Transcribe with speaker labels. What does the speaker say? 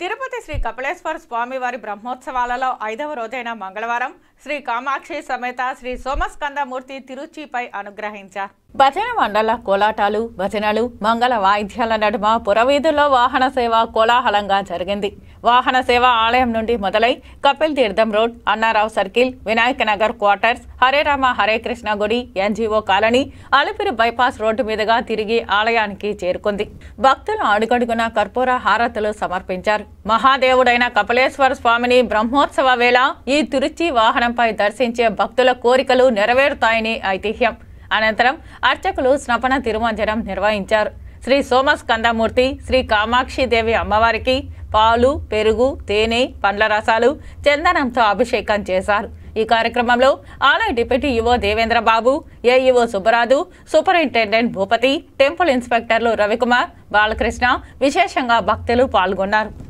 Speaker 1: తిరుపతి శ్రీ కపిలేశ్వర స్వామివారి బ్రహ్మోత్సవాలలో ఐదవ రోజైన మంగళవారం శ్రీ కామాక్షి సమేత శ్రీ సోమస్కందమూర్తి తిరుచిపై అనుగ్రహించారు భజన మండల కోలాటాలు భజనలు మంగళ వాయిద్యాల నడుమ పురవీధుల్లో వాహన సేవ కోలాహలంగా జరిగింది వాహన సేవ ఆలయం నుండి మొదలై Kapil Theertham road Annarao circle Vinayaka Nagar quarters Hare Rama Hare Krishna గుడి NGO colony Alipiri bypass road మీదుగా తిరిగి ఆలయానికి చేరుకుంది భక్తులు అడుగడుగున కర్పూర హారతులు సమర్పించారు మహాదేవుడైన కపిలేశ్వర స్వామిని బ్రహ్మోత్సవ వేళ ఈ తిరుచి వాహన స్థానంపై దర్శించే భక్తుల కోరికలు నెరవేరుతాయని ఐతిహ్యం అనంతరం అర్చకులు స్నపన తిరుమంజనం నిర్వహించారు శ్రీ సోమస్కందమూర్తి శ్రీ కామాక్షిదేవి అమ్మవారికి పాలు పెరుగు తేనె పండ్ల రసాలు చందనంతో అభిషేకం చేశారు ఈ కార్యక్రమంలో ఆలయ deputy EO Devendra Babu AEO Subbaraju superintendent Bhupathi temple ఇన్స్పెక్టర్లు రవికుమార్ బాలకృష్ణ విశేషంగా భక్తులు పాల్గొన్నారు